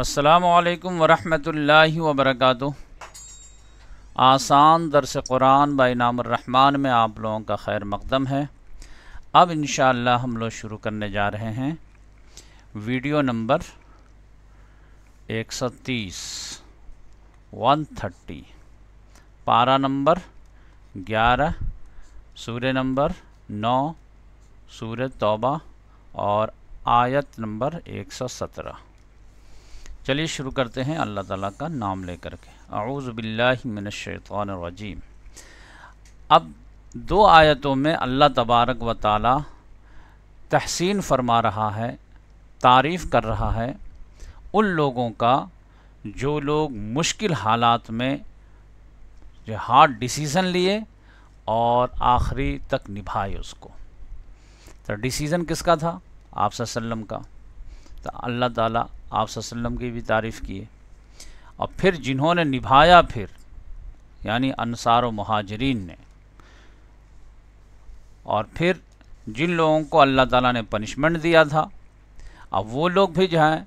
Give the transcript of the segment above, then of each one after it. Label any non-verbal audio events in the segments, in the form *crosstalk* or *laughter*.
असलकम वरहमल वबरक आसान दरस कुरान बाई में आप लोगों का खैर मकदम है अब इन हम लोग शुरू करने जा रहे हैं वीडियो नंबर 130 130 पारा नंबर 11 सूर्य नंबर 9 सूर्य तौबा और आयत नंबर 117 चलिए शुरू करते हैं अल्लाह ताला का नाम लेकर के आऊज़बिल्लिमिनशैतरजीम अब दो आयतों में अल्लाह तबारक व ताली तहसीन फरमा रहा है तारीफ़ कर रहा है उन लोगों का जो लोग मुश्किल हालात में जो हार्ड डिसीज़न लिए और आखिरी तक निभाए उसको तो डिसीज़न किसका था आप वसल्लम का तो अल्लाह ताला आप सल्लम की भी तारीफ़ किए और फिर जिन्होंने निभाया फिर यानी अनसार व महाजरीन ने और फिर जिन लोगों को अल्लाह ताला ने पनिशमेंट दिया था अब वो लोग भी जो हैं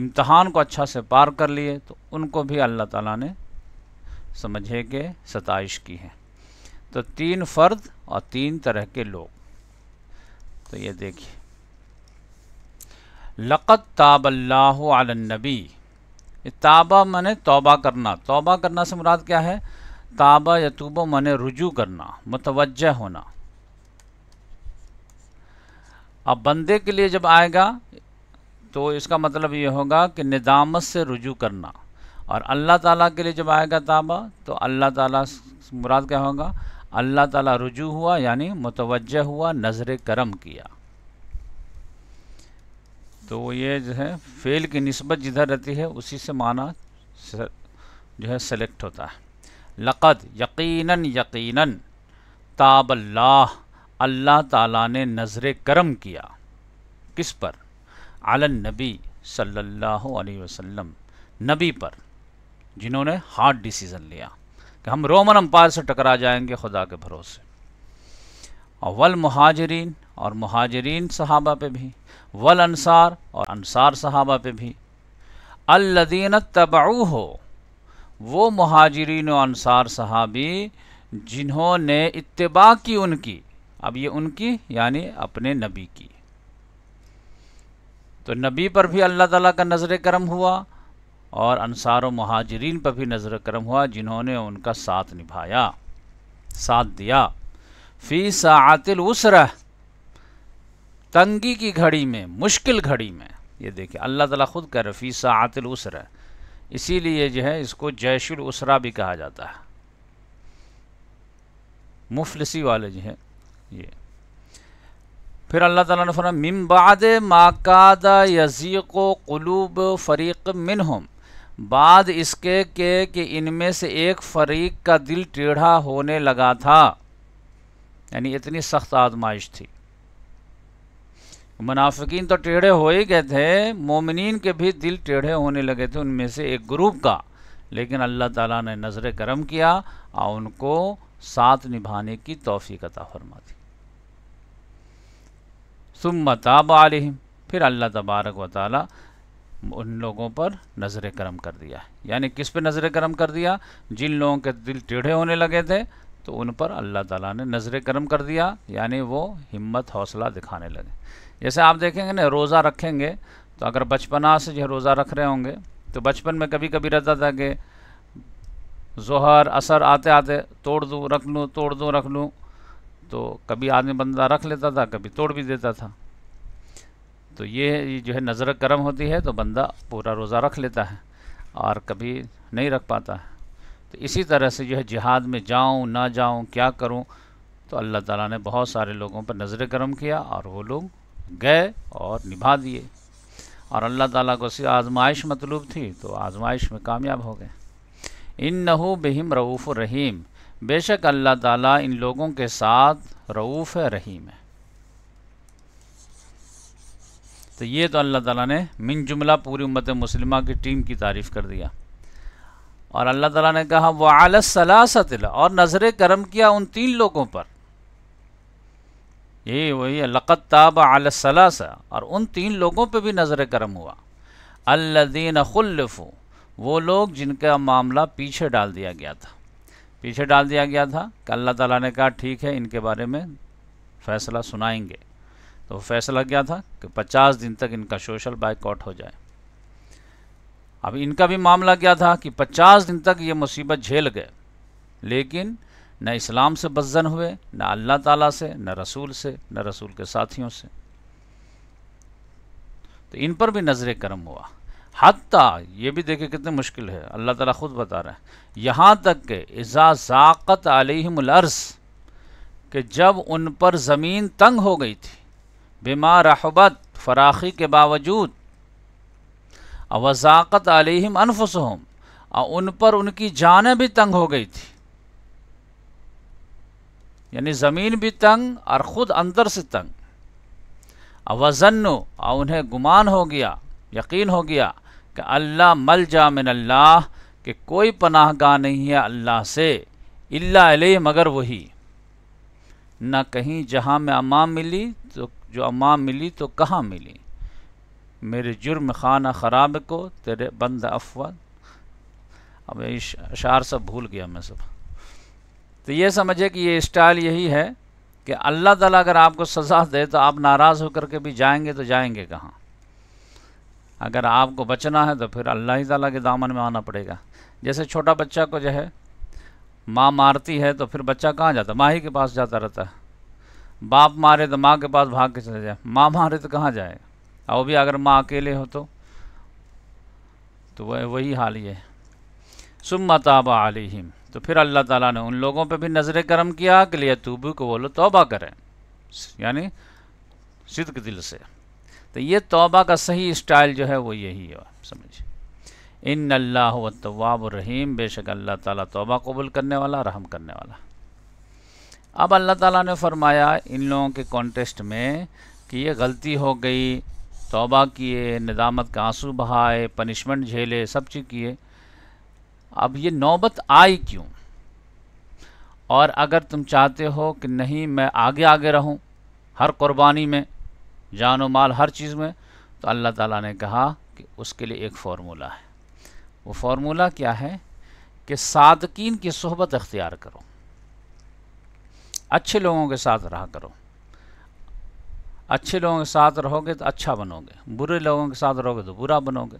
इम्तहान को अच्छा से पार कर लिए तो उनको भी अल्लाह ताला ने समझे के सताइश की है तो तीन फ़र्द और तीन तरह के लोग तो ये देखिए लक़त ताबल्लाबी ताबा मैंने तोबा करना तोबा करना से मुराद क्या है ताबा यतूब मैंने रुजू करना मतवजह होना अब बंदे के लिए जब आएगा तो इसका मतलब ये होगा कि निदामत से रुजू करना और अल्लाह ताला के लिए जब आएगा ताबा तो अल्लाह ताला मुराद क्या होगा अल्लाह ताला रुजू हुआ यानी मुतवजह हुआ नज़र करम किया तो ये जो है फेल की नस्बत जिधर रहती है उसी से माना जो है सेलेक्ट होता है लक़द यकीनन यकीनन ताबल्लाह अल्लाह ताला ने नज़र करम किया किस पर आलन नबी सल्लल्लाहु अलैहि वसल्लम नबी पर जिन्होंने हार्ड डिसीज़न लिया कि हम रोमन अम्पायर से टकरा जाएंगे खुदा के भरोसे अव्वल महाजरीन और महाजरीन सहाबा पे भी वल अनसार और अनसार सहाबा पे भी अल्लदीन तबाऊ हो वो महाजरीन अनसार सहाबी जिन्होंने इतबा की उनकी अब ये उनकी यानी अपने नबी की तो नबी पर भी अल्लाह ताला का नज़र करम हुआ और अनसार महाजरीन पर भी नज़र करम हुआ जिन्होंने उनका साथ निभाया साथ दिया फ़ी सातिल उसरा तंगी की घड़ी में मुश्किल घड़ी में ये देखिए अल्लाह ताला खुद कह रफी सातिल उसर इसीलिए जो है इसको जैशुल उसरा भी कहा जाता है मुफलसी वाले जो है ये फिर अल्लाह ताला ने फरमाया मिम बाद माकादा यजीको कलूब फरीक मिनहुम बाद इसके के कि इनमें से एक फरीक का दिल टेढ़ा होने लगा था यानी इतनी सख्त आजमाइश थी मुनाफिकीन तो टेढ़े हो ही गए थे मोमिन के भी दिल टेढ़े होने लगे थे उनमें से एक ग्रुप का लेकिन अल्लाह ताला ने नज़र करम किया और उनको साथ निभाने की तोफ़ी कता फरमा दी सुमताब आलिम फिर अल्लाह तबारक व ताली उन लोगों पर नज़र करम कर दिया यानी किस पे नज़र करम कर दिया जिन लोगों के दिल टेढ़े होने लगे थे तो उन पर अल्लाह ताला ने नज़र करम कर दिया यानी वो हिम्मत हौसला दिखाने लगे जैसे आप देखेंगे ना रोज़ा रखेंगे तो अगर बचपना से जो रोज़ा रख रहे होंगे तो बचपन में कभी कभी रहता था कि जहर असर आते आते तोड़ दूँ रख लूँ तोड़ दूँ रख लूँ तो कभी आदमी बंदा रख लेता था कभी तोड़ भी देता था तो ये जो है नज़र करम होती है तो बंदा पूरा रोज़ा रख लेता है और कभी नहीं रख पाता है तो इसी तरह से जो है जिहाद में जाऊं ना जाऊं क्या करूं तो अल्लाह ताला ने बहुत सारे लोगों पर नज़र करम किया और वो लोग गए और निभा दिए और अल्लाह ताला को सिर्फ आजमाइश मतलूब थी तो आजमाइश में कामयाब हो गए इन नहू बहिम रऊफ़ रहीम बेशक अल्लाह ताला इन लोगों के साथ रऊफ़ रहीम है तो ये तो अल्लाह ताला ने मिन जुमला पूरी उम्मत मुसलिमा की टीम की तारीफ़ कर दिया और अल्लाह ताला ने कहा वह वालसलासतला और नज़र करम किया उन तीन लोगों पर ये वही लक़त ताब आलसलासा और उन तीन लोगों पर भी नज़र करम हुआ अल्लादीन खुल्लफू वो लोग जिनका मामला पीछे डाल दिया गया था पीछे डाल दिया गया था कि अल्लाह ताला ने कहा ठीक है इनके बारे में फ़ैसला सुनाएंगे तो फैसला क्या था कि 50 दिन तक इनका सोशल बाइकआउट हो जाए अब इनका भी मामला क्या था कि 50 दिन तक ये मुसीबत झेल गए लेकिन न इस्लाम से बजन हुए न अल्लाह ताला से न रसूल से न रसूल के साथियों से तो इन पर भी नज़र करम हुआ हती ये भी देखे कितने मुश्किल है अल्लाह ताला ख़ुद बता रहे हैं यहाँ तक के इज़ा ज़ाक़त अलहमलर्स कि जब उन पर ज़मीन तंग हो गई थी बीमार रहबत फराखी के बावजूद वज़ाक़त आलिम अनफ़सम और उन पर उनकी जान भी तंग हो गई थी यानी ज़मीन भी तंग और ख़ुद अंदर से तंग वज़न और उन्हें गुमान हो गया यकीन हो गया कि अल्लाह मल जा मिन अल्लाह के कोई पनाह गाह नहीं है अल्लाह से इल्ला मगर वही ना कहीं जहाँ में अमाम मिली तो जो अमाम मिली तो कहाँ मिली मेरे जुर्म खाना ख़राब को तेरे बंद अफवा अब ये अशार सब भूल गया मैं सब तो ये समझे कि ये स्टाइल यही है कि अल्लाह ताला अगर आपको सज़ा दे तो आप नाराज़ होकर के भी जाएंगे तो जाएंगे कहाँ अगर आपको बचना है तो फिर अल्लाह ही ताला के दामन में आना पड़ेगा जैसे छोटा बच्चा को जो है माँ मारती है तो फिर बच्चा कहाँ जाता माँ ही के पास जाता रहता है बाप मारे तो माँ के पास भाग के चले जाए माँ मारे तो कहाँ जाएगा और वो भी अगर माँ अकेले हो तो तो वह वही हाल ही है सुमताब आलिम तो फिर अल्लाह ताला ने उन लोगों पे भी नज़र करम किया कि लिए तूबू को बोलो तोबा करें यानी सिद्क दिल से तो ये तोबा का सही स्टाइल जो है वो यही है समझिए इन अल्लाह तवाब रहीम बेशक अल्लाह ताला तौबा कबूल करने वाला रहम करने वाला अब अल्लाह ताला ने फरमाया इन लोगों के कॉन्टेस्ट में कि ये गलती हो गई तौबा किए निदामत का आंसू बहाए पनिशमेंट झेले सब चीज़ किए अब ये नौबत आई क्यों और अगर तुम चाहते हो कि नहीं मैं आगे आगे रहूं हर कुर्बानी में जान व माल हर चीज़ में तो अल्लाह ताला ने कहा कि उसके लिए एक फार्मूला है वो फार्मूला क्या है कि सादकीन की सोहबत अख्तियार करो अच्छे लोगों के साथ रहा करो अच्छे लोगों के साथ रहोगे तो अच्छा बनोगे बुरे लोगों के साथ रहोगे तो बुरा बनोगे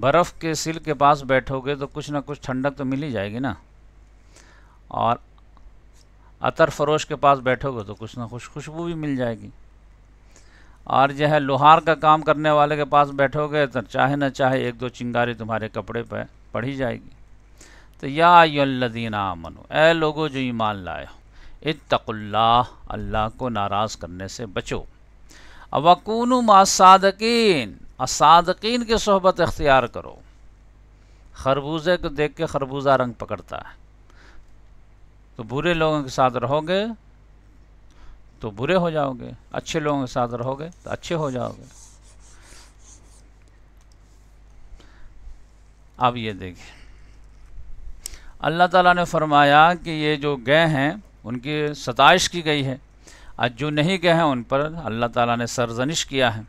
बर्फ़ के सिल के पास बैठोगे तो कुछ ना कुछ ठंडक तो मिल ही जाएगी ना और अतर फरोश के पास बैठोगे तो कुछ ना कुछ खुशबू भी मिल जाएगी और जो है लोहार का काम करने वाले के पास बैठोगे तो चाहे ना चाहे एक दो चिंगारी तुम्हारे कपड़े पर ही जाएगी तो या यदीना मनो ए लोगो जो ईमान लाए हो इतकुल्ला अल्लाह को नाराज़ करने से बचो अवकून मसादकिन असादकिन की सोहबत अख्तियार करो खरबूजे को देख के खरबूजा रंग पकड़ता है तो बुरे लोगों के साथ रहोगे तो बुरे हो जाओगे अच्छे लोगों के साथ रहोगे तो अच्छे हो जाओगे अब ये देखिए अल्लाह ताला ने फरमाया कि ये जो गए हैं उनकी सताइश की गई है आज जो नहीं गए हैं उन पर अल्लाह ताला ने सरजनिश किया है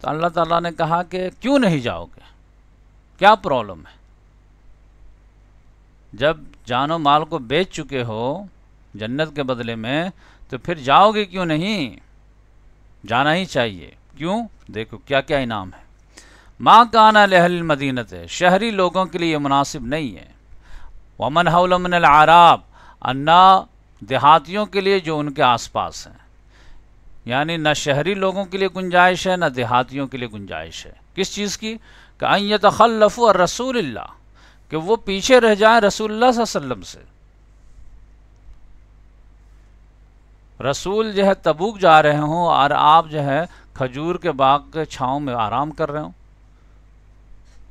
तो अल्लाह ताला ने कहा कि क्यों नहीं जाओगे क्या प्रॉब्लम है जब जानो माल को बेच चुके हो जन्नत के बदले में तो फिर जाओगे क्यों नहीं जाना ही चाहिए क्यों देखो क्या क्या इनाम है माँ काना लहल मदीनत शहरी लोगों के लिए मुनासिब नहीं है वमन हौलमन आराब अन्ना देहातियों के लिए जो उनके आसपास हैं यानी न शहरी लोगों के लिए गुंजाइश है न देहातियों के लिए गुंजाइश है किस चीज़ की कहीं तखलफ और रसूल कि वो पीछे रह जाएं रसूल वसम से रसूल जो है तबूक जा रहे हों और आप जो है खजूर के बाग के छाँव में आराम कर रहे हों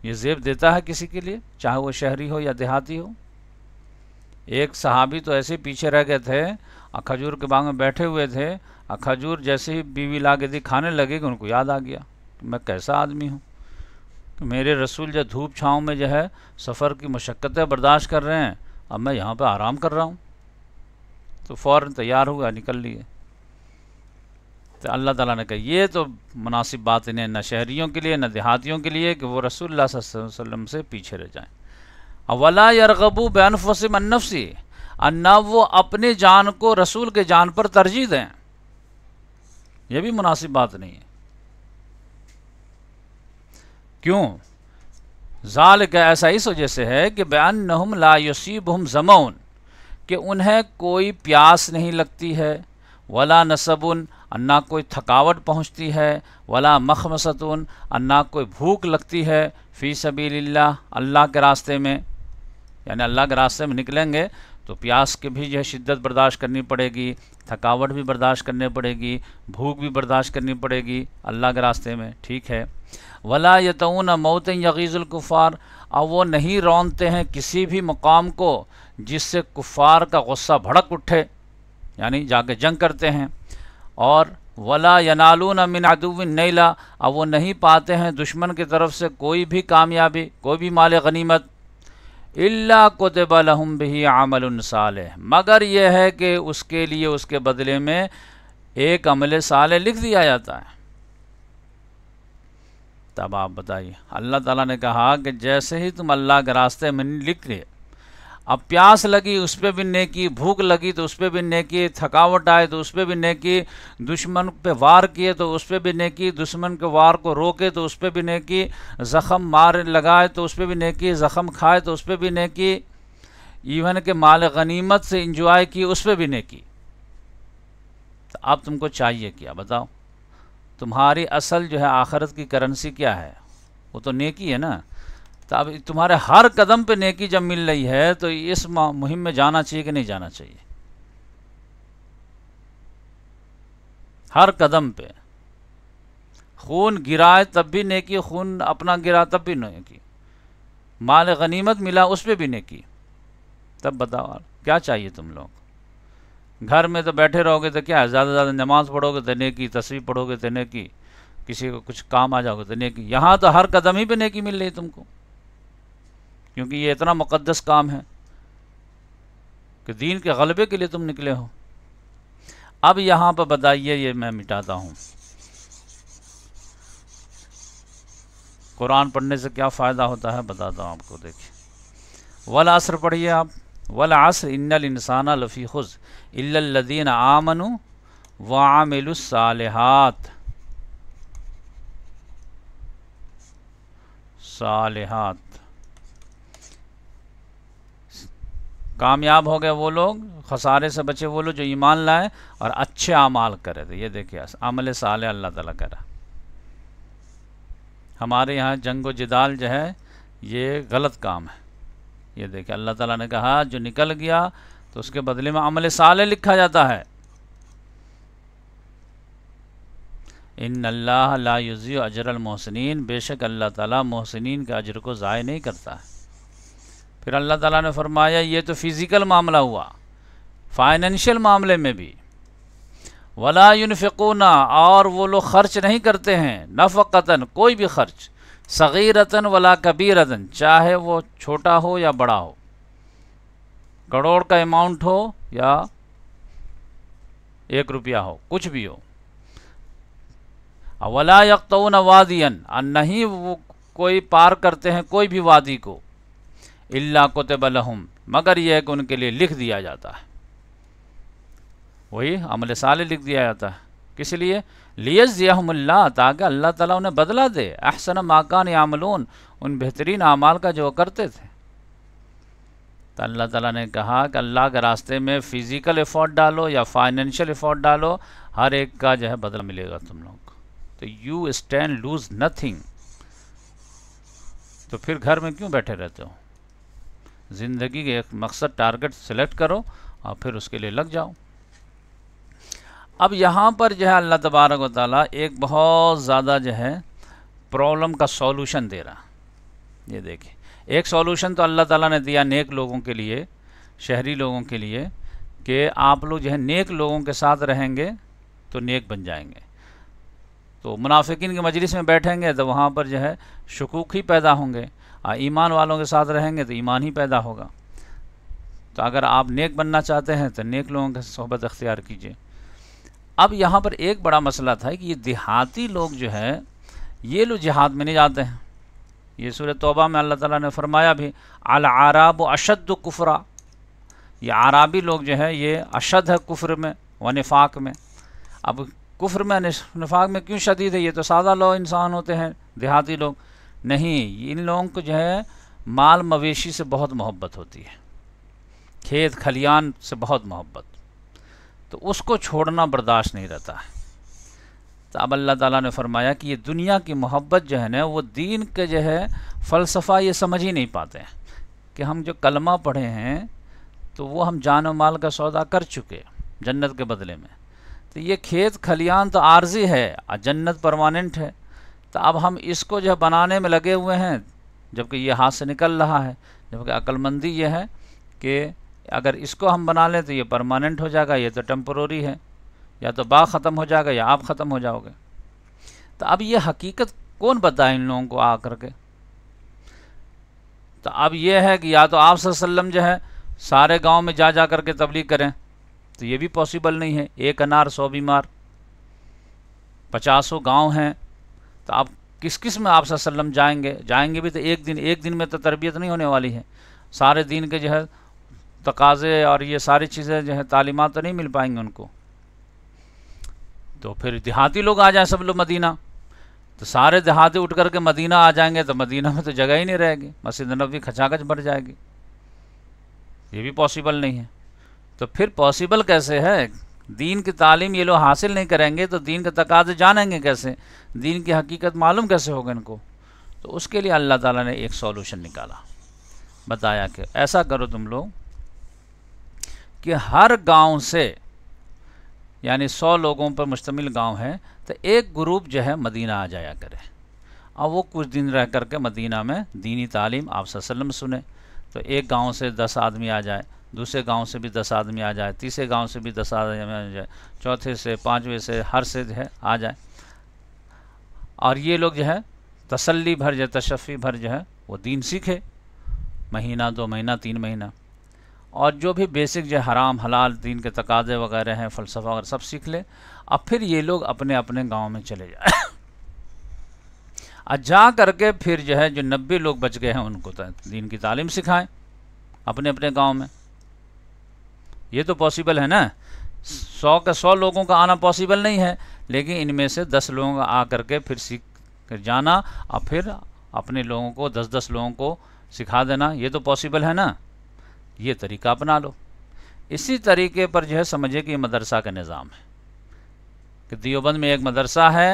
ये जेब देता है किसी के लिए चाहे वो शहरी हो या देहाती हो एक सहाबी तो ऐसे पीछे रह गए थे और खजूर के बाग में बैठे हुए थे और खजूर जैसे ही बीवी ला के दिखाने लगे कि उनको याद आ गया कि मैं कैसा आदमी हूँ कि मेरे रसूल जो धूप छाँव में जो है सफ़र की मशक्क़तें बर्दाश्त कर रहे हैं अब मैं यहाँ पर आराम कर रहा हूँ तो फ़ौर तैयार हुआ निकल लिए तो अल्लाह ताला ने कहा ये तो मुनासिब बात इन्हें न शहरीों के लिए न देहातियों के लिए कि वो रसूल वसल्लम से पीछे रह जाएं वला यरगबू बेनफसम अन्नफसी अन्ना वो अपने जान को रसूल के जान पर तरजीह दें यह भी मुनासिब बात नहीं है क्यों जाल का ऐसा इस वजह से है कि बयान नहम ला यसीब हम जमौन कि उन्हें कोई प्यास नहीं लगती है वला नसबुन अन्ना कोई थकावट पहुंचती है वला मखमसतुन अन्ना कोई भूख लगती है फ़ी सबील्ला अल्लाह के रास्ते में यानी अल्लाह के रास्ते में निकलेंगे तो प्यास की भी जो है शिद्दत बर्दाश्त करनी पड़ेगी थकावट भी बर्दाश्त करनी पड़ेगी भूख भी बर्दाश्त करनी पड़ेगी अल्लाह के रास्ते में ठीक है वला यतून मौत यगीज़ुल्कुफ़ार अब वो नहीं रौनते हैं किसी भी मुकाम को जिससे कुफ़ार का गुस्सा भड़क उठे यानी जाके जंग करते हैं और वला यनालून मिन अदुविन नैला अब वो नहीं पाते हैं दुश्मन की तरफ से कोई भी कामयाबी कोई भी माल गनीमत अल्ला कोतबालहम भी आमल साल मगर यह है कि उसके लिए उसके बदले में एक अमल साल लिख दिया जाता है तब आप बताइए अल्लाह ताला ने कहा कि जैसे ही तुम अल्लाह के रास्ते में लिख रहे अब प्यास लगी उस पर भी नेकी भूख लगी तो उस पर भी नेकी थकावट आए तो उस पर भी नेकी दुश्मन पे वार किए तो उस पर भी नेकी दुश्मन के वार को रोके तो उस पर भी नेकी ज़ख़म मार लगाए तो उस पर भी नेकी ज़ख़म खाए तो उस पर भी नेकी इवन के माल गनीमत से इंजॉय की उस पर भी नेकी तो अब तुमको चाहिए क्या बताओ तुम्हारी असल जो है आखरत की करेंसी क्या है वो तो नेकी है ना तो अब तुम्हारे हर कदम पे नेकी जब मिल रही है तो इस मुहिम में जाना चाहिए कि नहीं जाना चाहिए हर कदम पे खून गिराए तब भी नेकी खून अपना गिरा तब भी नेकी माल गनीमत मिला उस पर भी नेकी तब बताओ क्या चाहिए तुम लोग घर में तो बैठे रहोगे तो क्या ज़्यादा ज़्यादा नमाज पढ़ोगे तो नेकी तस्वीर पढ़ोगे तो नेकी किसी को कुछ काम आ जाओगे तो नेकी यहाँ तो हर कदम ही पे नेकी मिल रही तुमको क्योंकि ये इतना मुक़दस काम है कि दीन के गलबे के लिए तुम निकले हो अब यहाँ पर बताइए ये मैं मिटाता हूँ कुरान पढ़ने से क्या फ़ायदा होता है बताता हूँ आपको देखिए वल आसर पढ़िए आप वल आसर इन्नल इंसाना लफ़ी खुज इल्लदीन आमनु वामिलसालहत सालहत कामयाब हो गए वो लोग खसारे से बचे वो लोग जो ईमान लाए और अच्छे अमाल करे थे ये देखिए अमल साल अल्लाह ताला करा हमारे यहाँ जंग व जिदाल जो है ये गलत काम है ये देखिए अल्लाह ताला ने कहा जो निकल गया तो उसके बदले में अमल साल लिखा जाता है इन अल्लाह ला युजी अजरल मोहसिन बेशक अल्लाह ताला मोहसिन के अजर को ज़ाय नहीं करता है फिर अल्लाह ताला ने फरमाया ये तो फ़िज़िकल मामला हुआ फाइनेंशियल मामले में भी वला और वो लोग ख़र्च नहीं करते हैं नफ़क़तन कोई भी ख़र्च सगीरतन वला कबीरतन चाहे वो छोटा हो या बड़ा हो करोड़ का अमाउंट हो या एक रुपया हो कुछ भी हो वला यकतवन वादियन नहीं वो कोई पार करते हैं कोई भी वादी को अल्ला कुतबलहम मगर यह है कि उनके लिए लिख दिया जाता है वही अमल साल लिख दिया जाता है किस लिए लियज़ियाहमुल्ला ताकि अल्लाह ताला उन्हें बदला दे अहसन माकान यामलून उन बेहतरीन अमाल का जो करते थे तो अल्लाह ताला ने कहा कि अल्लाह के रास्ते में फ़िज़िकल एफर्ट डालो या फाइनेंशियल एफर्ट डालो हर एक का जो है बदला मिलेगा तुम लोग को तो यू स्टैंड लूज़ नथिंग तो फिर घर में क्यों बैठे रहते हो ज़िंदगी के एक मकसद टारगेट सेलेक्ट करो और फिर उसके लिए लग जाओ अब यहाँ पर जो है अल्लाह तबारक वाली एक बहुत ज़्यादा जो है प्रॉब्लम का सॉल्यूशन दे रहा ये देखिए एक सॉल्यूशन तो अल्लाह ताला ने दिया नेक लोगों के लिए शहरी लोगों के लिए कि आप लोग जो है नेक लोगों के साथ रहेंगे तो नेक बन जाएंगे तो मुनाफिकिन के मजलिस में बैठेंगे तो वहाँ पर जो है शकूक ही पैदा होंगे ईमान वालों के साथ रहेंगे तो ईमान ही पैदा होगा तो अगर आप नेक बनना चाहते हैं तो नेक लोगों का सोहबत अख्तियार कीजिए अब यहाँ पर एक बड़ा मसला था कि ये देहाती लोग जो है ये लोग जिहाद में नहीं जाते हैं ये सूर्य तोबा में अल्लाह ताला ने फरमाया भी अल आराब अशद कुफरा ये आराबी लोग जो है ये अशद है कुफर में व नफाक में अब कुफर में नफाक में क्यों शदीद है ये तो सादा लो इंसान होते हैं देहाती लोग नहीं इन लोगों को जो है माल मवेशी से बहुत मोहब्बत होती है खेत खलियान से बहुत मोहब्बत तो उसको छोड़ना बर्दाश्त नहीं रहता है तो अब अल्लाह ताला ने फरमाया कि ये दुनिया की मोहब्बत जो है ना वो दीन के जो है फ़लसफ़ा ये समझ ही नहीं पाते हैं कि हम जो कलमा पढ़े हैं तो वो हम जान माल का सौदा कर चुके जन्नत के बदले में तो ये खेत खलियान तो आर्जी है जन्नत परमानेंट है तो अब हम इसको जो बनाने में लगे हुए हैं जबकि ये हाथ से निकल रहा है जबकि अक्लमंदी ये है कि अगर इसको हम बना लें तो ये परमानेंट हो जाएगा ये तो टम्प्रोरी है या तो बा ख़त्म हो जाएगा या आप ख़त्म हो जाओगे तो अब ये हकीकत कौन बताए इन लोगों को आ करके तो अब ये है कि या तो आप सल्लम जो है सारे गांव में जा जा करके तबलीग करें तो ये भी पॉसिबल नहीं है एक अनार सौ बीमार पचासों गांव हैं तो आप किस किस में आप सल्लम जाएंगे जाएंगे भी तो एक दिन एक दिन में तो तरबियत नहीं होने वाली है सारे दिन के जो है तकाज़े और ये सारी चीज़ें जो है तालीमत तो नहीं मिल पाएंगी उनको तो फिर देहाती लोग आ जाएँ सब लोग मदीना तो सारे देहाती उठ करके मदीना आ जाएंगे तो मदीना में तो जगह ही नहीं रहेगी मस्जिद नबी खचाखच भर जाएगी ये भी पॉसिबल नहीं है तो फिर पॉसिबल कैसे है दीन की तालीम ये लोग हासिल नहीं करेंगे तो दीन के तकाज जानेंगे कैसे दीन की हकीकत मालूम कैसे होगा इनको तो उसके लिए अल्लाह ताला ने एक सॉल्यूशन निकाला बताया कि ऐसा करो तुम लोग कि हर गांव से यानी सौ लोगों पर मुश्तमिल गांव है तो एक ग्रुप जो है मदीना आ जाया करे और वो कुछ दिन रह कर के मदीना में दीनी तालीम आप सुने तो एक गाँव से दस आदमी आ जाए दूसरे गांव से भी दस आदमी आ जाए तीसरे गांव से भी दस आदमी आ जाए चौथे से पाँचवें से हर से जो है आ जाए और ये लोग जो है तसल्ली भर जो तशफ़ी भर जो है वो दीन सीखे महीना दो महीना तीन महीना और जो भी बेसिक जो हराम हलाल दीन के तकाजे वगैरह हैं फ़लसफ़ा वगैरह सब सीख ले अब फिर ये लोग अपने अपने गाँव में चले जाए *coughs* और जा करके फिर जो है जो नब्बे लोग बच गए हैं उनको तो दीन की तालीम सिखाएं अपने अपने गांव में ये तो पॉसिबल है ना सौ का सौ लोगों का आना पॉसिबल नहीं है लेकिन इनमें से दस लोगों का आ करके फिर सीख कर जाना और फिर अपने लोगों को दस दस लोगों को सिखा देना ये तो पॉसिबल है ना ये तरीका अपना लो इसी तरीके पर जो है समझे कि मदरसा का निज़ाम है कि दियोबंद में एक मदरसा है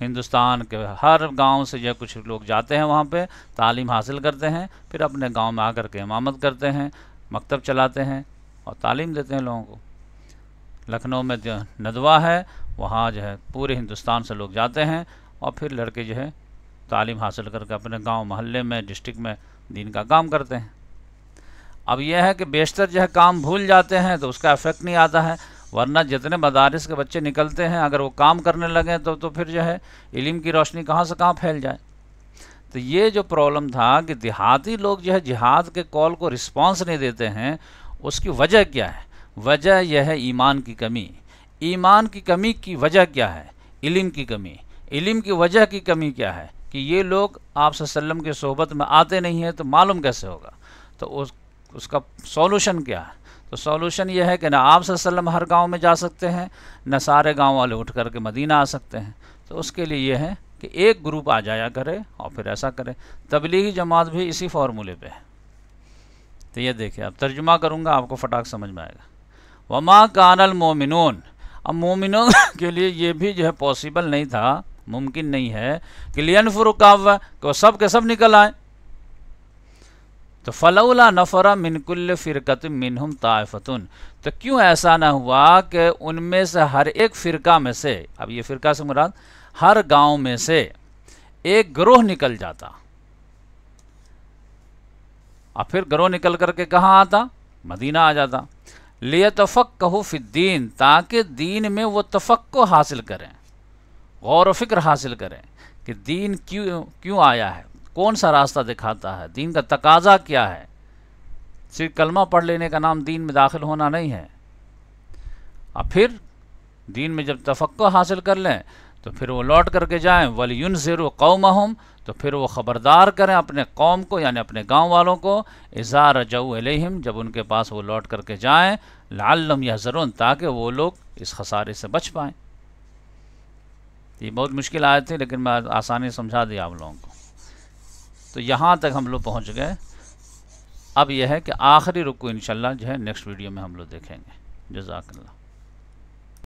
हिंदुस्तान के हर गांव से जो कुछ लोग जाते हैं वहाँ पे तालीम हासिल करते हैं फिर अपने गांव में आकर के इमामत करते हैं मकतब चलाते हैं और तालीम देते हैं लोगों को लखनऊ में जो नदवा है वहाँ जो है पूरे हिंदुस्तान से लोग जाते हैं और फिर लड़के जो है तालीम हासिल करके अपने गांव मोहल्ले में डिस्ट्रिक्ट में दीन का काम करते हैं अब यह है कि बेशतर जो है काम भूल जाते हैं तो उसका इफ़ेक्ट नहीं आता है वरना जितने मदारस के बच्चे निकलते हैं अगर वो काम करने लगें तो तो फिर जो है इलम की रोशनी कहाँ से कहाँ फैल जाए तो ये जो प्रॉब्लम था कि देहाती लोग जो है जिहाद के कॉल को रिस्पांस नहीं देते हैं उसकी वजह क्या है वजह यह है ईमान की कमी ईमान की कमी की वजह क्या है इलम की कमी इलम की वजह की कमी क्या है कि ये लोग आप वसल्लम के सोहबत में आते नहीं हैं तो मालूम कैसे होगा तो उस उसका सॉल्यूशन क्या है तो सॉल्यूशन यह है कि ना आप सल्लम हर गांव में जा सकते हैं ना सारे गांव वाले उठ करके मदीना आ सकते हैं तो उसके लिए यह है कि एक ग्रुप आ जाया करे और फिर ऐसा करे तबलीगी जमात भी इसी फार्मूले पे है तो ये देखिए अब तर्जुमा करूँगा आपको फटाक समझ में आएगा वमा कानल मोमिनून अब मोमिनों *laughs* के लिए ये भी जो है पॉसिबल नहीं था मुमकिन नहीं है कि लियन फ़ुरकाव को सब के सब निकल आए तो फ़लौला नफरा मिनकुल्ल फ़िरकत मिनहम ताइफतुन तो क्यों ऐसा ना हुआ कि उनमें से हर एक फ़िरका में से अब ये फ़िरका से मुराद हर गांव में से एक ग्रोह निकल जाता और फिर ग्रोह निकल करके कहाँ आता मदीना आ जाता लिए तफक फिर फिद्दीन ताकि दीन में वो तफक को हासिल करें गौर फिक्र हासिल करें कि दीन क्यों क्यों आया है कौन सा रास्ता दिखाता है दीन का तकाजा क्या है सिर्फ कलमा पढ़ लेने का नाम दीन में दाखिल होना नहीं है और फिर दीन में जब तफक् हासिल कर लें तो फिर वो लौट करके जाएं वल युन ज़ेर कौम हम तो फिर वो ख़बरदार करें अपने कौम को यानि अपने गाँव वालों को इज़ार जऊ अलहम जब उनके पास वो लौट करके जाएं लालम या ज़रून ताकि वो लोग इस खसारे से बच पाएँ ये बहुत मुश्किल आए थी लेकिन मैं आसानी समझा दिया आप लोगों को तो यहाँ तक हम लोग पहुँच गए अब यह है कि आखिरी रुको इन जो है नेक्स्ट वीडियो में हम लोग देखेंगे जजाकल्ला